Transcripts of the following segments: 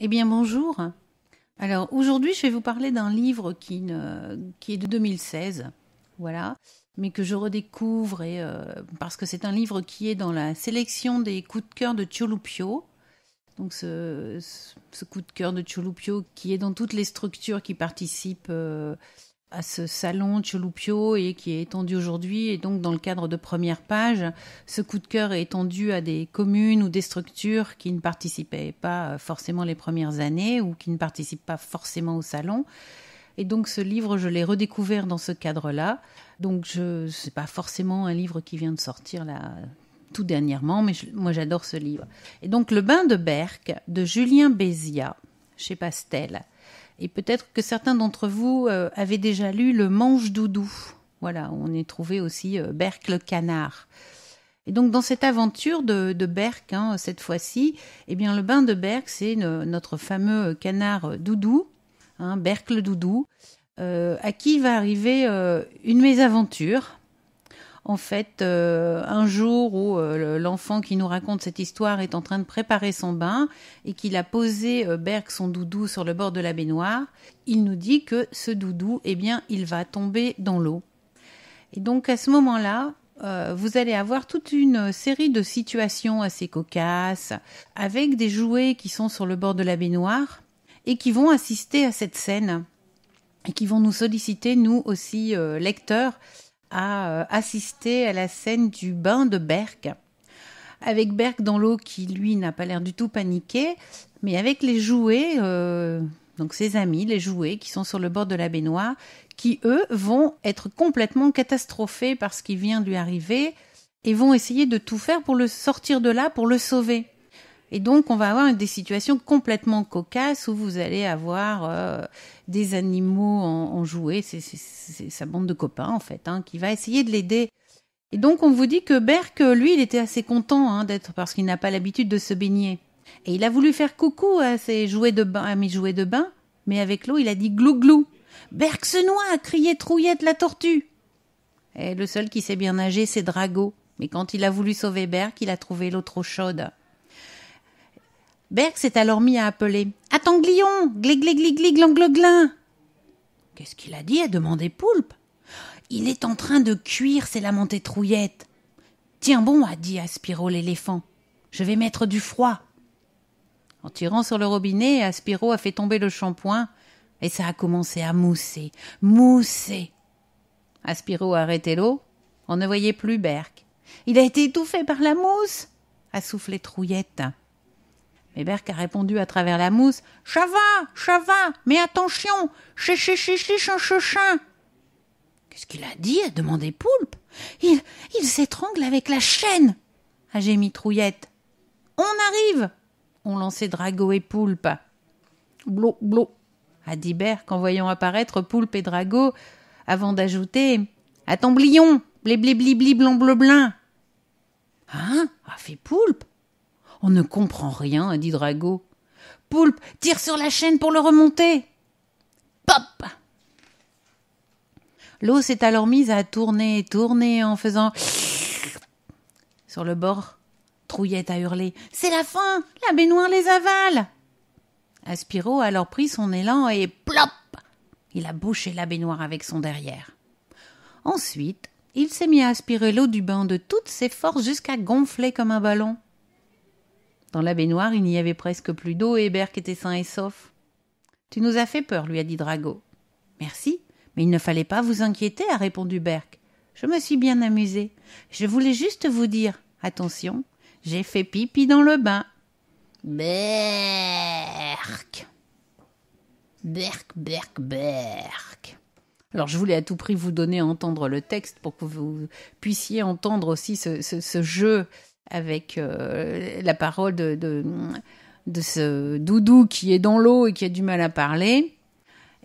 Eh bien bonjour. Alors aujourd'hui je vais vous parler d'un livre qui, qui, est de 2016, voilà, mais que je redécouvre et, euh, parce que c'est un livre qui est dans la sélection des coups de cœur de Cholupio. Donc ce, coup de cœur de Cholupio qui est dans toutes les structures qui participent euh, à ce salon de et qui est étendu aujourd'hui. Et donc, dans le cadre de Première Page, ce coup de cœur est étendu à des communes ou des structures qui ne participaient pas euh, forcément les premières années ou qui ne participent pas forcément au salon. Et donc, ce livre, je l'ai redécouvert dans ce cadre-là. Donc, je n'est pas forcément un livre qui vient de sortir là tout dernièrement, mais moi j'adore ce livre. Et donc, Le bain de Berck de Julien Bézia chez Pastel. Et peut-être que certains d'entre vous euh, avaient déjà lu Le Mange Doudou. Voilà, on y trouvé aussi euh, Berck le canard. Et donc dans cette aventure de, de Berck, hein, cette fois-ci, eh bien le bain de Berck, c'est notre fameux canard Doudou, hein, Berck le Doudou, euh, à qui va arriver une mésaventure en fait euh, un jour où euh, l'enfant qui nous raconte cette histoire est en train de préparer son bain et qu'il a posé euh, Berg son doudou sur le bord de la baignoire, il nous dit que ce doudou, eh bien, il va tomber dans l'eau. Et donc à ce moment-là, euh, vous allez avoir toute une série de situations assez cocasses, avec des jouets qui sont sur le bord de la baignoire et qui vont assister à cette scène et qui vont nous solliciter, nous aussi, lecteurs, a euh, assister à la scène du bain de Berck, avec Berck dans l'eau qui, lui, n'a pas l'air du tout paniqué, mais avec les jouets, euh, donc ses amis, les jouets qui sont sur le bord de la baignoire, qui, eux, vont être complètement catastrophés par ce qui vient de lui arriver et vont essayer de tout faire pour le sortir de là, pour le sauver. Et donc, on va avoir des situations complètement cocasses où vous allez avoir euh, des animaux en, jouet. C'est sa bande de copains, en fait, hein, qui va essayer de l'aider. Et donc, on vous dit que Berck, lui, il était assez content hein, d'être parce qu'il n'a pas l'habitude de se baigner. Et il a voulu faire coucou à ses jouets de bain, à mes jouets de bain, mais avec l'eau, il a dit glou glou. Berck se noie, a crié Trouillette la tortue. Et le seul qui sait bien nager, c'est Drago. Mais quand il a voulu sauver Berck, il a trouvé l'eau trop chaude. Berg s'est alors mis à appeler À Tanglion glin Qu'est-ce qu'il a dit a demandé Poulpe. Il est en train de cuire, s'est lamenté Trouillette. Tiens bon, a dit Aspiro l'éléphant. Je vais mettre du froid. En tirant sur le robinet, Aspiro a fait tomber le shampoing et ça a commencé à mousser, mousser. Aspiro a arrêté l'eau. On ne voyait plus Berck. Il a été étouffé par la mousse, a soufflé Trouillette. Berk a répondu à travers la mousse Chava, chava, mais attention, ché ché ché Qu'est-ce qu'il a dit a demandé Poulpe. Il, il s'étrangle avec la chaîne, a gémi Trouillette. On arrive On lancé Drago et Poulpe. Blo, blo, a dit Berck en voyant apparaître Poulpe et Drago, avant d'ajouter Attends, blion, blé blé blé blé Hein a fait Poulpe. On ne comprend rien, a dit Drago. Poulpe, tire sur la chaîne pour le remonter. Pop. L'eau s'est alors mise à tourner, tourner en faisant sur le bord. Trouillette a hurlé. C'est la fin. La baignoire les avale. Aspiro a alors pris son élan et plop. Il a bouché la baignoire avec son derrière. Ensuite, il s'est mis à aspirer l'eau du bain de toutes ses forces jusqu'à gonfler comme un ballon. Dans la baignoire, il n'y avait presque plus d'eau et Berk était sain et sauf. Tu nous as fait peur, lui a dit Drago. Merci, mais il ne fallait pas vous inquiéter, a répondu Berk. Je me suis bien amusé. Je voulais juste vous dire, attention, j'ai fait pipi dans le bain. Berk. Berk, berk, berk. Alors je voulais à tout prix vous donner à entendre le texte pour que vous puissiez entendre aussi ce jeu avec euh, la parole de, de, ce doudou qui est dans l'eau et qui a du mal à parler.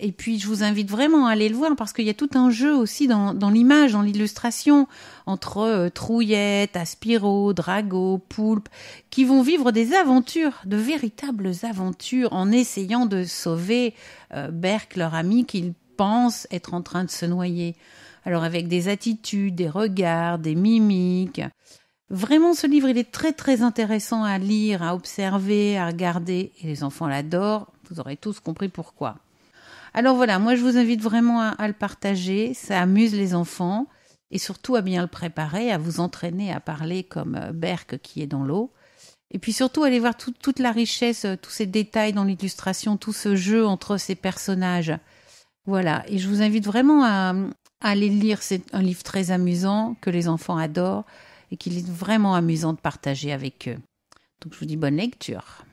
Et puis je vous invite vraiment à aller le voir parce qu'il y a tout un jeu aussi dans, l'image, dans l'illustration, entre euh, trouillettes, Trouillette, Aspiro, Drago, Poulpe, qui vont vivre des aventures, de véritables aventures, en essayant de sauver euh, leur ami, qu'ils pensent être en train de se noyer. Alors avec des attitudes, des regards, des mimiques, Vraiment, ce livre, il est très très intéressant à lire, à observer, à regarder, et les enfants l'adorent. Vous aurez tous compris pourquoi. Alors voilà, moi je vous invite vraiment à, le partager, ça amuse les enfants, et surtout à bien le préparer, à vous entraîner à parler comme euh, Berck qui est dans l'eau. Et puis surtout, aller voir toute la richesse, euh, tous ces détails dans l'illustration, tout ce jeu entre ces personnages. Voilà, et je vous invite vraiment à, à aller lire. C'est un livre très amusant que les enfants adorent et qu'il est vraiment amusant de partager avec eux. Donc je vous dis bonne lecture.